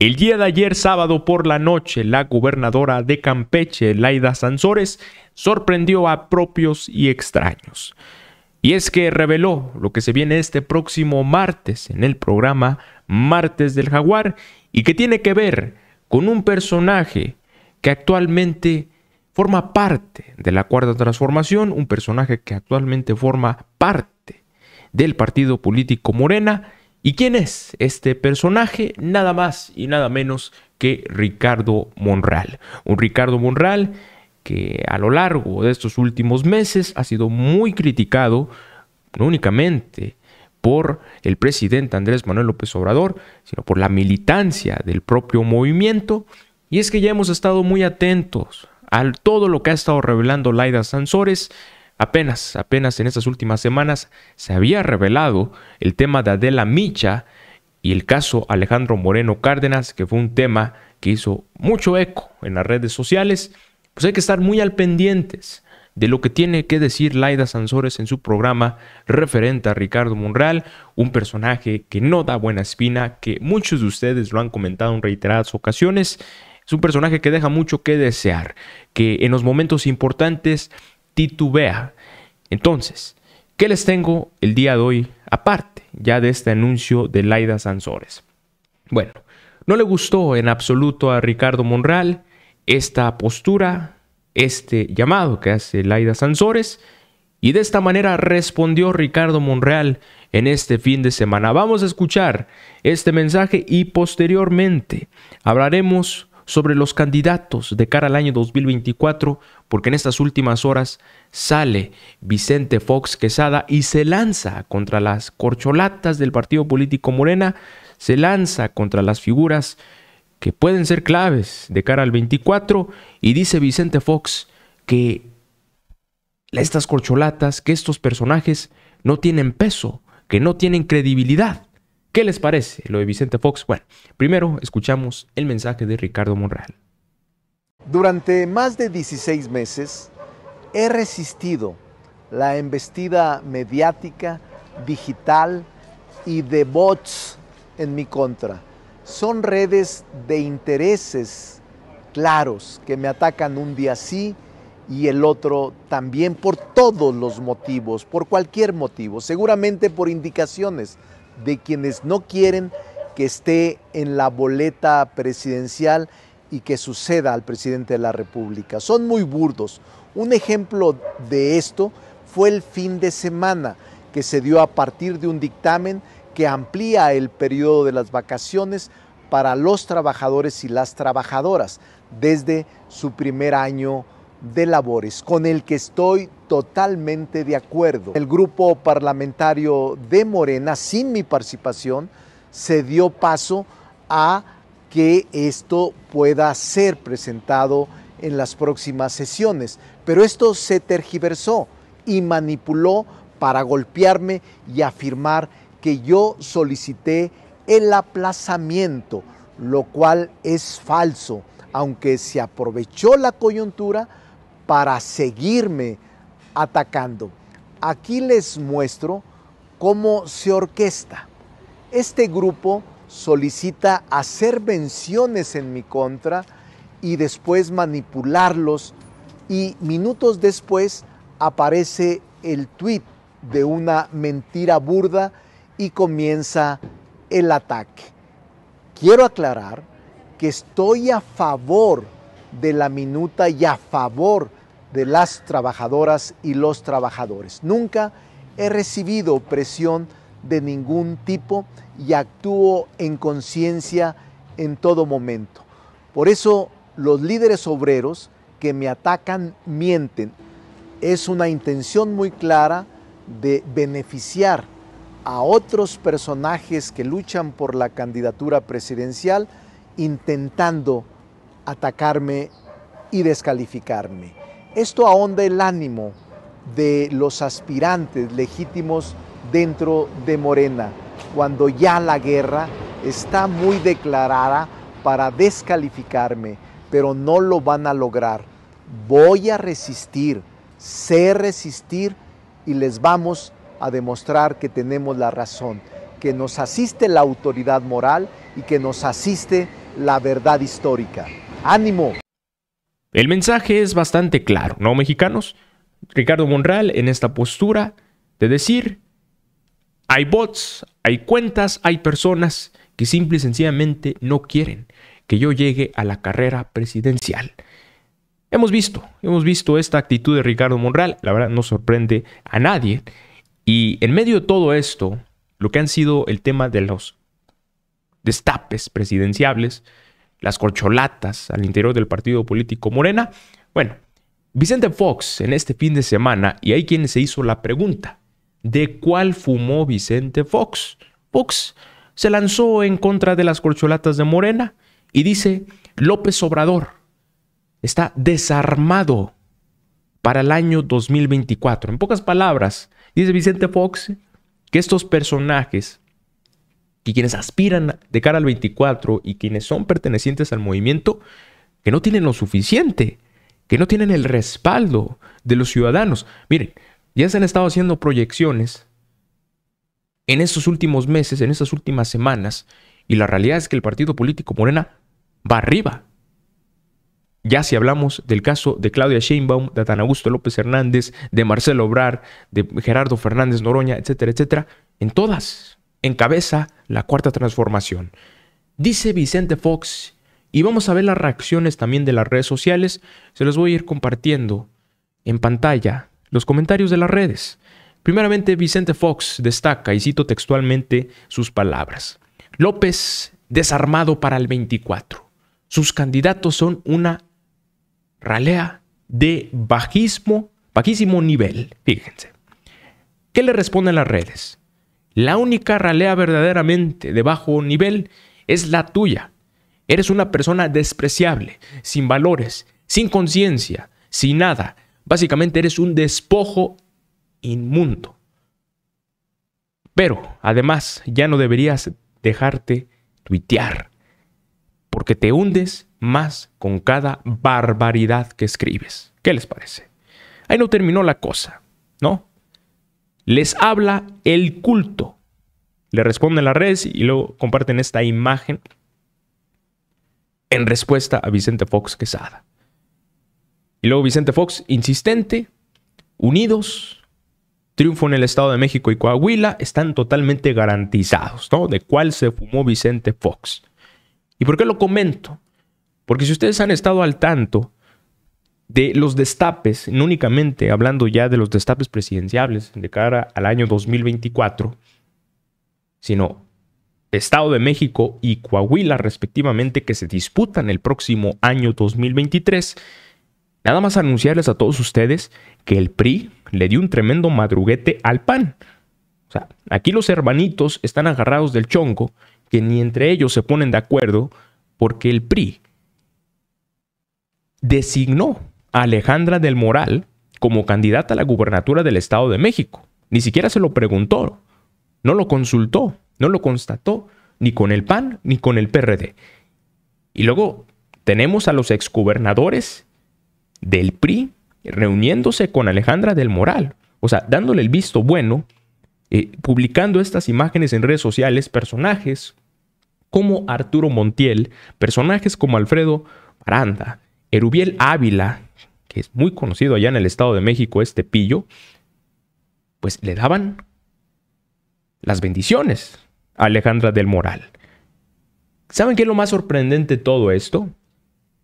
El día de ayer sábado por la noche, la gobernadora de Campeche, Laida Sansores, sorprendió a propios y extraños. Y es que reveló lo que se viene este próximo martes en el programa Martes del Jaguar y que tiene que ver con un personaje que actualmente forma parte de la Cuarta Transformación, un personaje que actualmente forma parte del partido político Morena ¿Y quién es este personaje? Nada más y nada menos que Ricardo Monreal. Un Ricardo Monreal que a lo largo de estos últimos meses ha sido muy criticado, no únicamente por el presidente Andrés Manuel López Obrador, sino por la militancia del propio movimiento. Y es que ya hemos estado muy atentos a todo lo que ha estado revelando Laida Sansores Apenas, apenas en estas últimas semanas se había revelado el tema de Adela Micha y el caso Alejandro Moreno Cárdenas, que fue un tema que hizo mucho eco en las redes sociales. Pues hay que estar muy al pendientes de lo que tiene que decir Laida Sansores en su programa referente a Ricardo Monreal, un personaje que no da buena espina, que muchos de ustedes lo han comentado en reiteradas ocasiones. Es un personaje que deja mucho que desear, que en los momentos importantes titubea. Entonces, ¿qué les tengo el día de hoy aparte ya de este anuncio de Laida Sansores? Bueno, no le gustó en absoluto a Ricardo Monreal esta postura, este llamado que hace Laida Sansores. Y de esta manera respondió Ricardo Monreal en este fin de semana. Vamos a escuchar este mensaje y posteriormente hablaremos sobre los candidatos de cara al año 2024, porque en estas últimas horas sale Vicente Fox Quesada y se lanza contra las corcholatas del partido político Morena, se lanza contra las figuras que pueden ser claves de cara al 24 y dice Vicente Fox que estas corcholatas, que estos personajes no tienen peso, que no tienen credibilidad ¿Qué les parece lo de Vicente Fox? Bueno, primero escuchamos el mensaje de Ricardo Monreal. Durante más de 16 meses he resistido la embestida mediática, digital y de bots en mi contra. Son redes de intereses claros que me atacan un día sí y el otro también por todos los motivos, por cualquier motivo, seguramente por indicaciones de quienes no quieren que esté en la boleta presidencial y que suceda al presidente de la República. Son muy burdos. Un ejemplo de esto fue el fin de semana que se dio a partir de un dictamen que amplía el periodo de las vacaciones para los trabajadores y las trabajadoras desde su primer año de labores, con el que estoy totalmente de acuerdo. El grupo parlamentario de Morena, sin mi participación, se dio paso a que esto pueda ser presentado en las próximas sesiones. Pero esto se tergiversó y manipuló para golpearme y afirmar que yo solicité el aplazamiento, lo cual es falso, aunque se aprovechó la coyuntura para seguirme atacando. Aquí les muestro cómo se orquesta. Este grupo solicita hacer menciones en mi contra y después manipularlos y minutos después aparece el tweet de una mentira burda y comienza el ataque. Quiero aclarar que estoy a favor de la minuta y a favor de las trabajadoras y los trabajadores. Nunca he recibido presión de ningún tipo y actúo en conciencia en todo momento. Por eso los líderes obreros que me atacan mienten. Es una intención muy clara de beneficiar a otros personajes que luchan por la candidatura presidencial intentando atacarme y descalificarme. Esto ahonda el ánimo de los aspirantes legítimos dentro de Morena, cuando ya la guerra está muy declarada para descalificarme, pero no lo van a lograr. Voy a resistir, sé resistir y les vamos a demostrar que tenemos la razón, que nos asiste la autoridad moral y que nos asiste la verdad histórica. ¡Ánimo! El mensaje es bastante claro, ¿no, mexicanos? Ricardo Monreal en esta postura de decir, hay bots, hay cuentas, hay personas que simple y sencillamente no quieren que yo llegue a la carrera presidencial. Hemos visto, hemos visto esta actitud de Ricardo Monreal, la verdad no sorprende a nadie. Y en medio de todo esto, lo que han sido el tema de los destapes presidenciables, las corcholatas al interior del partido político Morena. Bueno, Vicente Fox en este fin de semana, y hay quien se hizo la pregunta, ¿de cuál fumó Vicente Fox? Fox se lanzó en contra de las corcholatas de Morena y dice, López Obrador está desarmado para el año 2024. En pocas palabras, dice Vicente Fox que estos personajes y quienes aspiran de cara al 24 y quienes son pertenecientes al movimiento, que no tienen lo suficiente, que no tienen el respaldo de los ciudadanos. Miren, ya se han estado haciendo proyecciones en estos últimos meses, en estas últimas semanas, y la realidad es que el partido político Morena va arriba. Ya si hablamos del caso de Claudia Sheinbaum, de Dan Augusto López Hernández, de Marcelo Obrar, de Gerardo Fernández Noroña, etcétera, etcétera, en todas encabeza la cuarta transformación. Dice Vicente Fox, y vamos a ver las reacciones también de las redes sociales, se los voy a ir compartiendo en pantalla los comentarios de las redes. Primeramente, Vicente Fox destaca, y cito textualmente sus palabras, López desarmado para el 24. Sus candidatos son una ralea de bajismo, bajísimo nivel, fíjense. ¿Qué le responden las redes? La única ralea verdaderamente de bajo nivel es la tuya. Eres una persona despreciable, sin valores, sin conciencia, sin nada. Básicamente eres un despojo inmundo. Pero, además, ya no deberías dejarte tuitear, porque te hundes más con cada barbaridad que escribes. ¿Qué les parece? Ahí no terminó la cosa, ¿no? Les habla el culto. Le responden las redes y luego comparten esta imagen en respuesta a Vicente Fox Quesada. Y luego Vicente Fox, insistente, unidos, triunfo en el Estado de México y Coahuila están totalmente garantizados, ¿no? De cuál se fumó Vicente Fox. ¿Y por qué lo comento? Porque si ustedes han estado al tanto, de los destapes, no únicamente hablando ya de los destapes presidenciales de cara al año 2024, sino Estado de México y Coahuila respectivamente que se disputan el próximo año 2023, nada más anunciarles a todos ustedes que el PRI le dio un tremendo madruguete al PAN. O sea, aquí los hermanitos están agarrados del chonco, que ni entre ellos se ponen de acuerdo porque el PRI designó Alejandra del Moral como candidata a la gubernatura del Estado de México. Ni siquiera se lo preguntó, no lo consultó, no lo constató, ni con el PAN ni con el PRD. Y luego tenemos a los exgobernadores del PRI reuniéndose con Alejandra del Moral, o sea, dándole el visto bueno, eh, publicando estas imágenes en redes sociales, personajes como Arturo Montiel, personajes como Alfredo Aranda, Erubiel Ávila, que es muy conocido allá en el Estado de México, este pillo, pues le daban las bendiciones a Alejandra del Moral. ¿Saben qué es lo más sorprendente de todo esto?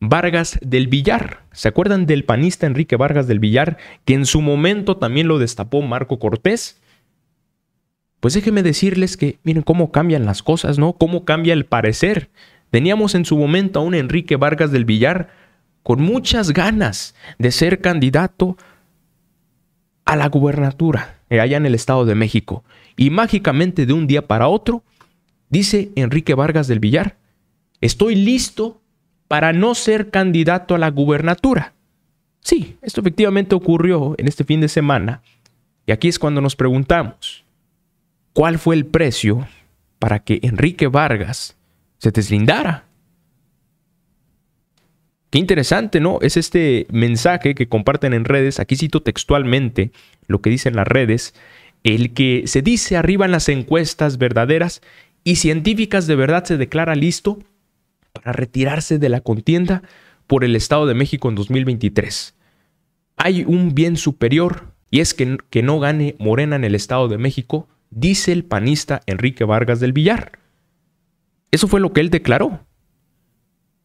Vargas del Villar. ¿Se acuerdan del panista Enrique Vargas del Villar, que en su momento también lo destapó Marco Cortés? Pues déjenme decirles que miren cómo cambian las cosas, ¿no? Cómo cambia el parecer. Teníamos en su momento a un Enrique Vargas del Villar con muchas ganas de ser candidato a la gubernatura eh, allá en el Estado de México. Y mágicamente de un día para otro, dice Enrique Vargas del Villar, estoy listo para no ser candidato a la gubernatura. Sí, esto efectivamente ocurrió en este fin de semana. Y aquí es cuando nos preguntamos, ¿cuál fue el precio para que Enrique Vargas se deslindara Qué interesante, ¿no? Es este mensaje que comparten en redes, aquí cito textualmente lo que dicen las redes, el que se dice arriba en las encuestas verdaderas y científicas de verdad se declara listo para retirarse de la contienda por el Estado de México en 2023. Hay un bien superior y es que, que no gane Morena en el Estado de México, dice el panista Enrique Vargas del Villar. Eso fue lo que él declaró.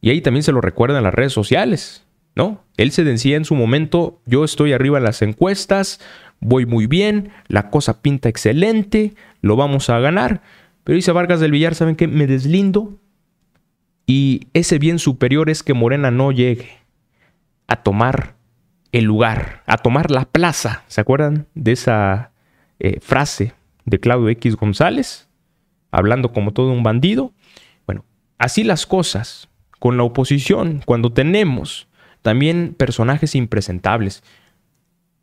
Y ahí también se lo recuerdan las redes sociales, ¿no? Él se decía en su momento, yo estoy arriba en las encuestas, voy muy bien, la cosa pinta excelente, lo vamos a ganar. Pero dice Vargas del Villar, ¿saben qué? Me deslindo y ese bien superior es que Morena no llegue a tomar el lugar, a tomar la plaza. ¿Se acuerdan de esa eh, frase de Claudio X González? Hablando como todo un bandido. Bueno, así las cosas con la oposición, cuando tenemos también personajes impresentables.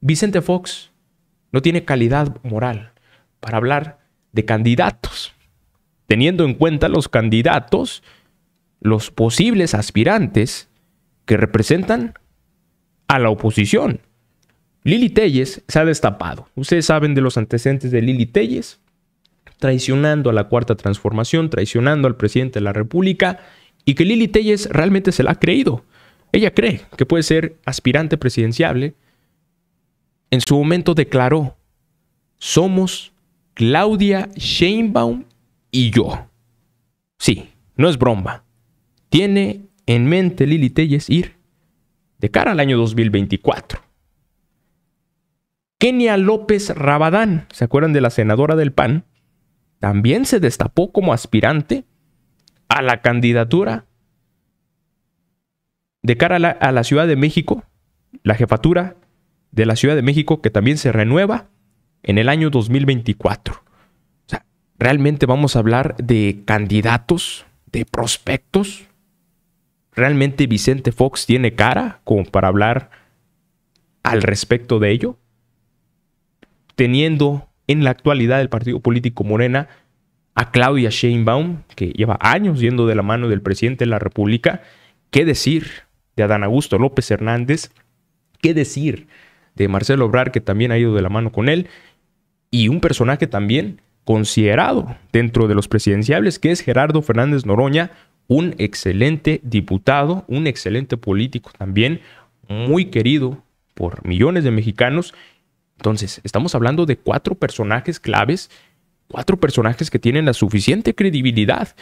Vicente Fox no tiene calidad moral para hablar de candidatos, teniendo en cuenta los candidatos, los posibles aspirantes que representan a la oposición. Lili Telles se ha destapado. Ustedes saben de los antecedentes de Lili Telles, traicionando a la cuarta transformación, traicionando al presidente de la República y que Lili Telles realmente se la ha creído. Ella cree que puede ser aspirante presidenciable. En su momento declaró, somos Claudia Sheinbaum y yo. Sí, no es broma. Tiene en mente Lili Telles ir de cara al año 2024. Kenia López Rabadán, ¿se acuerdan de la senadora del PAN? También se destapó como aspirante a la candidatura de cara a la, Ciudad de México, la jefatura de la Ciudad de México que también se renueva en el año 2024. O sea, ¿realmente vamos a hablar de candidatos, de prospectos? ¿Realmente Vicente Fox tiene cara como para hablar al respecto de ello? Teniendo en la actualidad el partido político Morena a Claudia Sheinbaum, que lleva años yendo de la mano del presidente de la República, qué decir de Adán Augusto López Hernández, qué decir de Marcelo Obrar, que también ha ido de la mano con él, y un personaje también considerado dentro de los presidenciables, que es Gerardo Fernández Noroña, un excelente diputado, un excelente político también, muy querido por millones de mexicanos. Entonces, estamos hablando de cuatro personajes claves cuatro personajes que tienen la suficiente credibilidad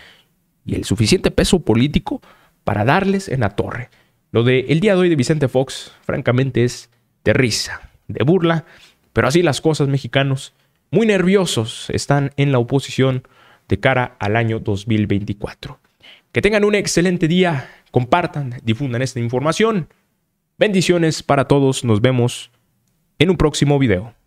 y el suficiente peso político para darles en la torre. Lo de el día de hoy de Vicente Fox, francamente, es de risa, de burla, pero así las cosas mexicanos, muy nerviosos, están en la oposición de cara al año 2024. Que tengan un excelente día, compartan, difundan esta información. Bendiciones para todos, nos vemos en un próximo video.